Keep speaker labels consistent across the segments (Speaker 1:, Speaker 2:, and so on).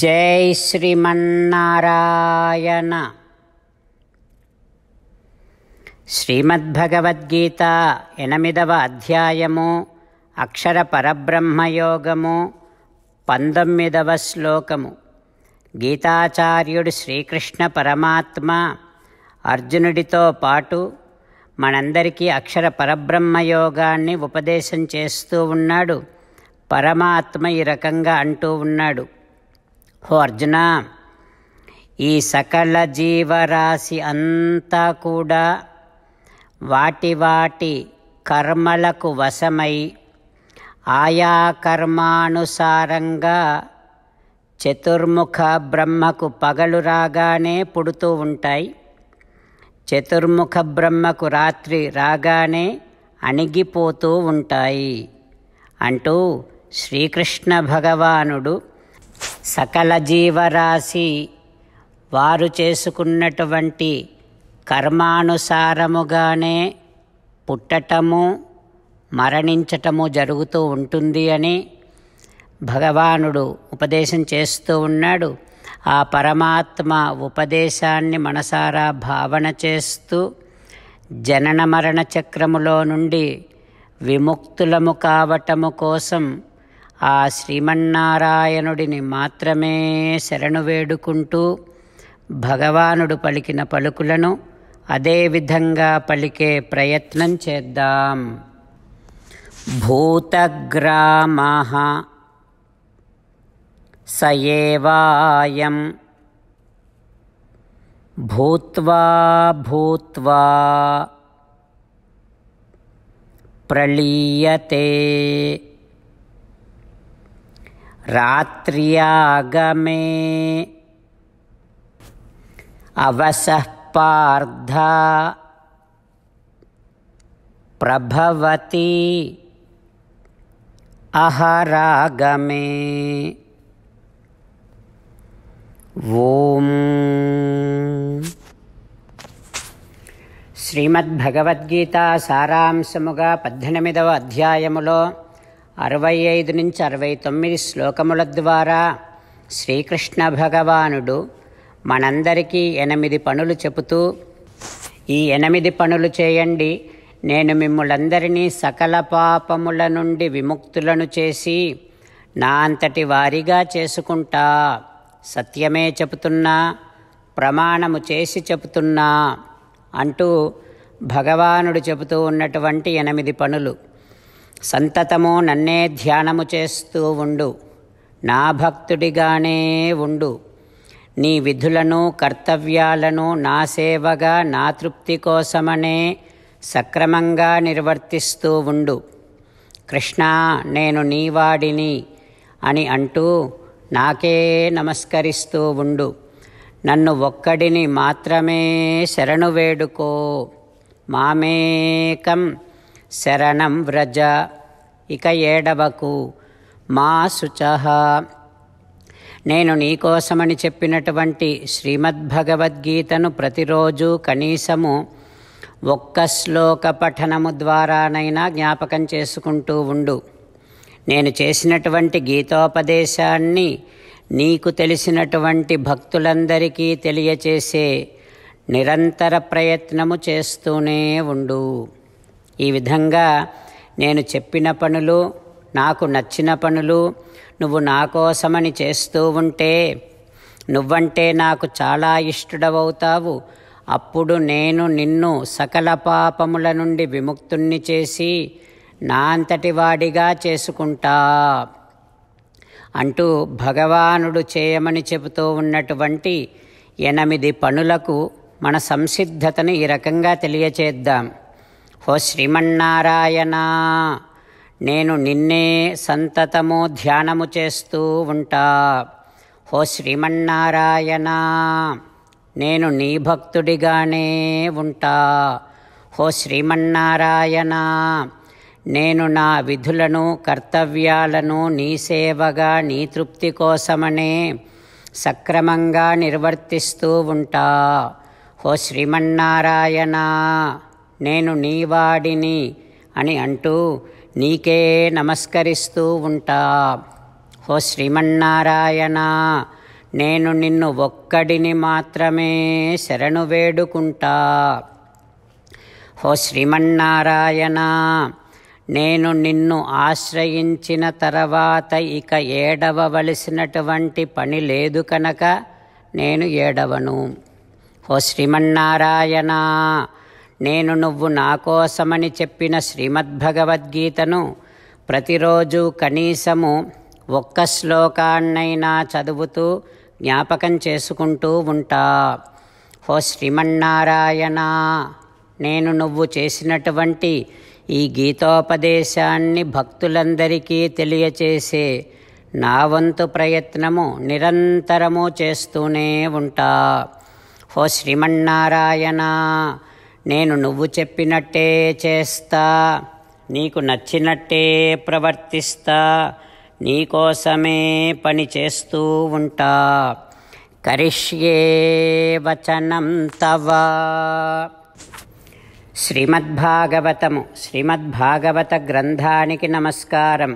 Speaker 1: జై శ్రీమన్నారాయణ శ్రీమద్భగవద్గీత ఎనిమిదవ అధ్యాయము అక్షర పరబ్రహ్మయోగము పంతొమ్మిదవ శ్లోకము గీతాచార్యుడు శ్రీకృష్ణ పరమాత్మ అర్జునుడితో పాటు మనందరికీ అక్షర పరబ్రహ్మయోగాన్ని ఉపదేశం చేస్తూ ఉన్నాడు పరమాత్మ ఈ రకంగా అంటూ ఉన్నాడు ఓ అర్జున ఈ సకల జీవరాశి అంతా కూడా వాటి వాటి కర్మలకు వశమై ఆయా కర్మానుసారంగా చతుర్ముఖ బ్రహ్మకు పగలు రాగానే పుడుతూ ఉంటాయి చతుర్ముఖ బ్రహ్మకు రాత్రి రాగానే అణిగిపోతూ ఉంటాయి అంటూ శ్రీకృష్ణ భగవానుడు సకల జీవరాశి వారు చేసుకున్నటువంటి కర్మానుసారముగానే పుట్టటము మరణించటము జరుగుతూ ఉంటుంది అని భగవానుడు ఉపదేశం చేస్తూ ఉన్నాడు ఆ పరమాత్మ ఉపదేశాన్ని మనసారా భావన చేస్తూ జనన మరణ చక్రములో నుండి విముక్తులము కావటము కోసం ఆ శ్రీమన్నారాయణుడిని మాత్రమే శరణు వేడుకుంటూ భగవానుడు పలికిన పలుకులను అదేవిధంగా పలికే ప్రయత్నం చేద్దాం భూతగ్రామ సయేవాయం భూత్వా భూత్వా ప్రళీయతే रात्र्यागमे अवसःपार्धा प्रभवति अहरागमे ओम् श्रीमद्भगवद्गीता सारांशमुग पद्मिद अध्यायमुलो అరవై ఐదు నుంచి అరవై తొమ్మిది శ్లోకముల ద్వారా శ్రీకృష్ణ భగవానుడు మనందరికీ ఎనిమిది పనులు చెబుతూ ఈ ఎనిమిది పనులు చేయండి నేను మిమ్ములందరినీ సకల పాపముల నుండి విముక్తులను చేసి నా అంతటి వారిగా చేసుకుంటా సత్యమే చెబుతున్నా ప్రమాణము చేసి చెబుతున్నా అంటూ భగవానుడు చెబుతూ ఉన్నటువంటి ఎనిమిది పనులు సంతతము నన్నే ధ్యానము చేస్తూ ఉండు నా భక్తుడిగానే ఉండు నీ విధులను కర్తవ్యాలను నా సేవగా నా తృప్తి కోసమనే సక్రమంగా నిర్వర్తిస్తూ ఉండు కృష్ణ నేను నీవాడిని అని అంటూ నాకే నమస్కరిస్తూ ఉండు నన్ను ఒక్కడిని మాత్రమే శరణు వేడుకో మామేకం శరణం వ్రజ ఇక ఏడవకు మా శుచహ నేను నీకోసమని చెప్పినటువంటి శ్రీమద్భగవద్గీతను ప్రతిరోజు కనీసము ఒక్క శ్లోక పఠనము ద్వారానైనా జ్ఞాపకం చేసుకుంటూ ఉండు నేను చేసినటువంటి గీతోపదేశాన్ని నీకు తెలిసినటువంటి భక్తులందరికీ తెలియచేసే నిరంతర ప్రయత్నము చేస్తూనే ఉండు ఈ విధంగా నేను చెప్పిన పనులు నాకు నచ్చిన పనులు నువ్వు నా కోసమని చేస్తూ ఉంటే నువ్వంటే నాకు చాలా ఇష్టడవవుతావు అప్పుడు నేను నిన్ను సకల పాపముల నుండి విముక్తుణ్ణి చేసి నా అంతటి వాడిగా చేసుకుంటా అంటూ భగవానుడు చేయమని చెబుతూ ఉన్నటువంటి ఎనిమిది పనులకు మన సంసిద్ధతను ఈ రకంగా తెలియచేద్దాం ఓ శ్రీమన్నారాయణ నేను నిన్నే సంతతము ధ్యానము చేస్తూ ఉంటా ఓ శ్రీమన్నారాయణ నేను నీ భక్తుడిగానే ఉంటా ఓ శ్రీమన్నారాయణ నేను నా విధులను కర్తవ్యాలను నీ సేవగా నీ తృప్తి కోసమనే సక్రమంగా నిర్వర్తిస్తూ ఉంటా ఓ శ్రీమన్నారాయణ నేను నీవాడిని అని అంటూ నీకే నమస్కరిస్తూ ఉంటా ఓ శ్రీమన్నారాయణ నేను నిన్ను ఒక్కడిని మాత్రమే శరణు వేడుకుంటా ఓ శ్రీమన్నారాయణ నేను నిన్ను ఆశ్రయించిన తర్వాత ఇక ఏడవవలసినటువంటి పని లేదు కనుక నేను ఏడవను ఓ శ్రీమన్నారాయణ నేను నువ్వు నా కోసమని చెప్పిన శ్రీమద్భగవద్గీతను ప్రతిరోజు కనీసము ఒక్క శ్లోకాన్నైనా చదువుతూ జ్ఞాపకం చేసుకుంటూ ఉంటా ఓ శ్రీమన్నారాయణ నేను నువ్వు చేసినటువంటి ఈ గీతోపదేశాన్ని భక్తులందరికీ తెలియచేసే నా వంతు ప్రయత్నము నిరంతరము చేస్తూనే ఉంటా ఓ శ్రీమన్నారాయణ నేను నువ్వు చెప్పినట్టే చేస్తా నీకు నచ్చినట్టే ప్రవర్తిస్తా నీకోసమే పని చేస్తూ ఉంటా కరిష్యే వచనం తవ శ్రీమద్భాగవతము శ్రీమద్భాగవత గ్రంథానికి నమస్కారం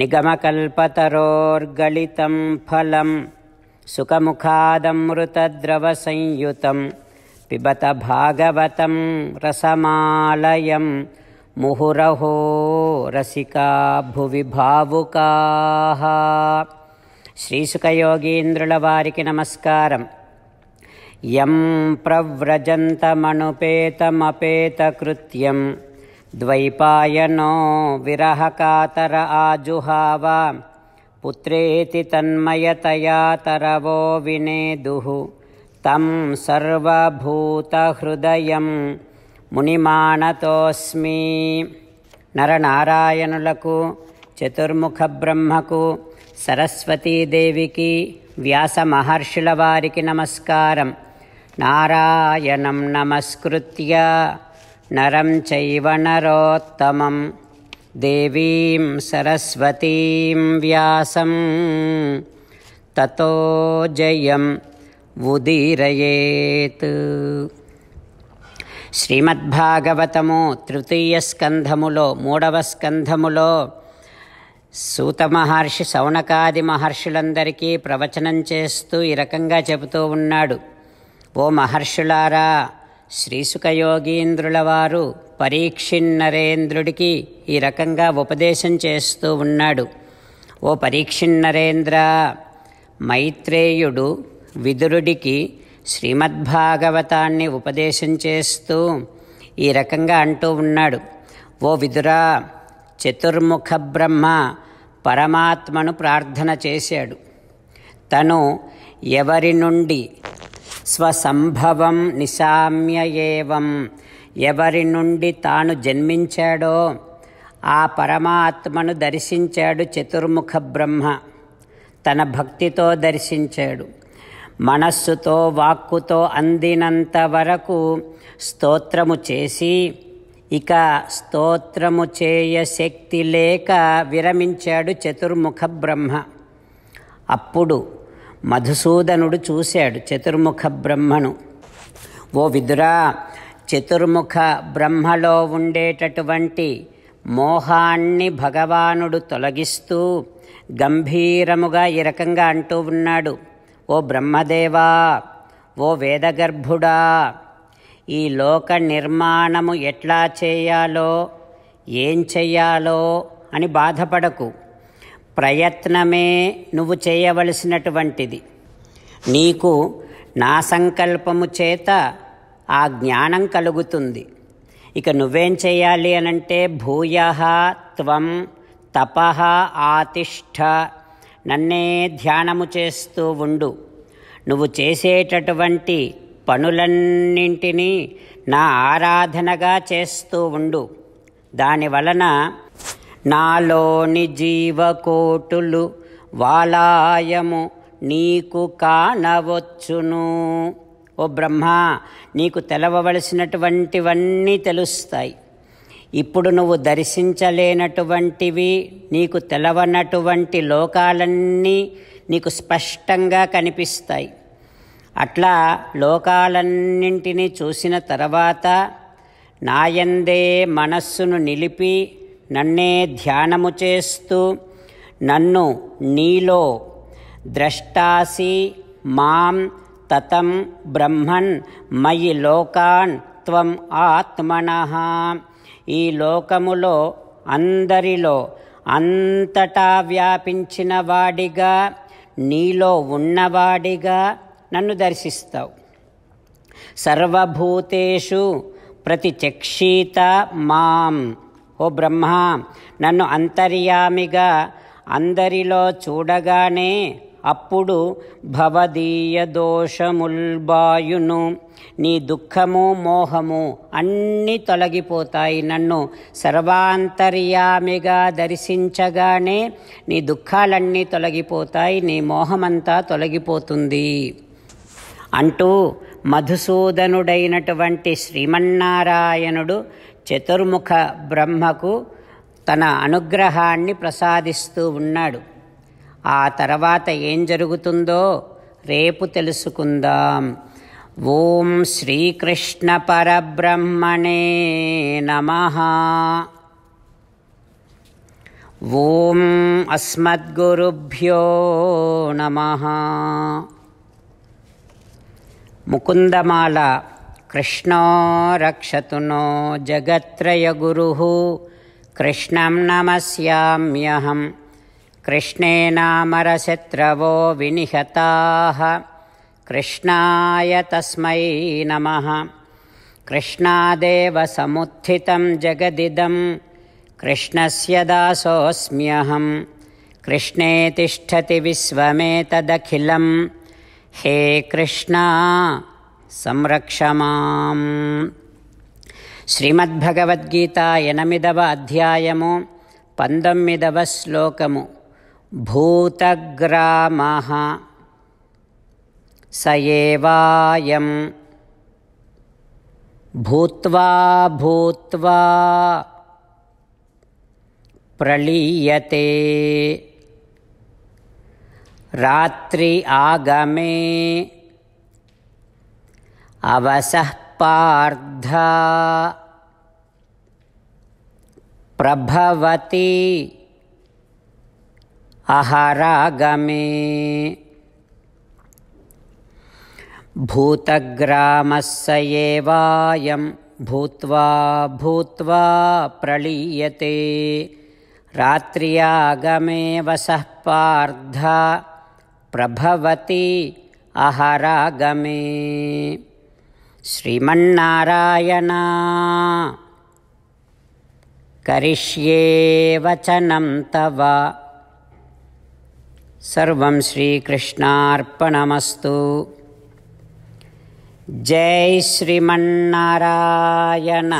Speaker 1: నిగమకల్పతరోర్గళితం ఫలం సుఖముఖాదమృతద్రవ సంయుతం पिबत भागवतं रसमालयं मुहुरहो रसिका भुवि भावुकाः श्रीसुखयोगीन्द्रुलवारिकि नमस्कारं यं प्रव्रजन्तमनुपेतमपेतकृत्यं द्वैपायनो विरहकातर आजुहावां पुत्रेति तन्मयतया तरवो विनेदुः తం సర్వభూతహృదయం మునిమానతోస్మి నరనారాయణులకు చతుర్ముఖ బ్రహ్మకు సరస్వతీదేవికి వ్యాస మహర్షుల వారికి నమస్కారం నారాయణం నమస్కృత్య నరం చైవ నరోత్తమం దేవీం సరస్వతీం వ్యాసం తతో జయం ఉదీరయేత్ శ్రీమద్భాగవతము తృతీయ స్కంధములో మూడవ స్కంధములో సూత మహర్షి సౌనకాది మహర్షులందరికీ ప్రవచనం చేస్తూ ఈ రకంగా చెబుతూ ఉన్నాడు ఓ మహర్షులారా శ్రీసుక యోగీంద్రుల వారు పరీక్షిన్ నరేంద్రుడికి ఈ రకంగా ఉపదేశం చేస్తూ ఉన్నాడు ఓ పరీక్షిన్ నరేంద్ర మైత్రేయుడు విదురుడికి శ్రీమద్భాగవతాన్ని ఉపదేశం చేస్తూ ఈ రకంగా అంటూ ఉన్నాడు ఓ విదురా చతుర్ముఖ బ్రహ్మ పరమాత్మను ప్రార్థన చేశాడు తను ఎవరి నుండి స్వసంభవం నిశామ్య ఏవం ఎవరి నుండి తాను జన్మించాడో ఆ పరమాత్మను దర్శించాడు చతుర్ముఖ బ్రహ్మ తన భక్తితో దర్శించాడు మనస్సుతో వాక్కుతో అందినంత వరకు స్తోత్రము చేసి ఇక స్తోత్రము చేయ శక్తి లేక విరమించాడు చతుర్ముఖ బ్రహ్మ అప్పుడు మధుసూదనుడు చూశాడు చతుర్ముఖ బ్రహ్మను ఓ విదురా చతుర్ముఖ బ్రహ్మలో ఉండేటటువంటి మోహాన్ని భగవానుడు తొలగిస్తూ గంభీరముగా ఈ రకంగా అంటూ ఉన్నాడు ఓ బ్రహ్మదేవా ఓ వేదగర్భుడా ఈ లోక నిర్మాణము ఎట్లా చేయాలో ఏం చెయ్యాలో అని బాధపడకు ప్రయత్నమే నువ్వు చేయవలసినటువంటిది నీకు నా సంకల్పము చేత ఆ జ్ఞానం కలుగుతుంది ఇక నువ్వేం చేయాలి అనంటే భూయ త్వం తప ఆతిష్ట నన్నే ధ్యానము చేస్తూ ఉండు నువ్వు చేసేటటువంటి పనులన్నింటినీ నా ఆరాధనగా చేస్తూ ఉండు దానివలన నాలోని జీవకోటులు వాలాయము నీకు కానవచ్చును ఓ బ్రహ్మ నీకు తెలవవలసినటువంటివన్నీ తెలుస్తాయి ఇప్పుడు నువ్వు దర్శించలేనటువంటివి నీకు తెలవనటువంటి లోకాలన్నీ నీకు స్పష్టంగా కనిపిస్తాయి అట్లా లోకాలన్నింటినీ చూసిన తర్వాత నాయందే మనస్సును నిలిపి నన్నే ధ్యానము చేస్తూ నన్ను నీలో ద్రష్టాసి మాం తతం బ్రహ్మన్ మయి లోకాన్ త్వం ఆత్మన ఈ లోకములో అందరిలో అంతటా వ్యాపించిన వాడిగా నీలో ఉన్నవాడిగా నన్ను దర్శిస్తావు సర్వభూతేషు ప్రతి చక్షీత మాం ఓ బ్రహ్మ నన్ను అంతర్యామిగా అందరిలో చూడగానే అప్పుడు భవదీయ దోషముల్బాయును నీ దుఃఖము మోహము అన్నీ తొలగిపోతాయి నన్ను సర్వాంతర్యామిగా దర్శించగానే నీ దుఃఖాలన్నీ తొలగిపోతాయి నీ మోహమంతా తొలగిపోతుంది అంటూ మధుసూదనుడైనటువంటి శ్రీమన్నారాయణుడు చతుర్ముఖ బ్రహ్మకు తన అనుగ్రహాన్ని ప్రసాదిస్తూ ఉన్నాడు ఆ తర్వాత ఏం జరుగుతుందో రేపు తెలుసుకుందాం ॐ श्रीकृष्णपरब्रह्मणे नमः ॐ अस्मद्गुरुभ्यो नमः मुकुन्दमाला कृष्णो रक्षतु नो जगत्त्रयगुरुः कृष्णं नमस्याम्यहं कृष्णे नामरशत्रवो विनिहताः कृष्णाय तस्मै नमः कृष्णादेव जगदिदं कृष्णस्य दासोऽस्म्यहं कृष्णे तिष्ठति विश्वमेतदखिलं हे कृष्ण संरक्ष मां श्रीमद्भगवद्गीता भूतग्रामः स एवायं भूत्वा भूत्वा प्रलीयते रात्रि आगमे अवसःपार्धा प्रभवति अहरागमे भूतग्रामस्येवायम एवायं भूत्वा भूत्वा प्रलीयते रात्र्यागमे वसः पार्धा प्रभवति अहरागमे श्रीमन्नारायणा करिष्ये वचनं तव सर्वं श्रीकृष्णार्पणमस्तु जय श्रीमन्नारायण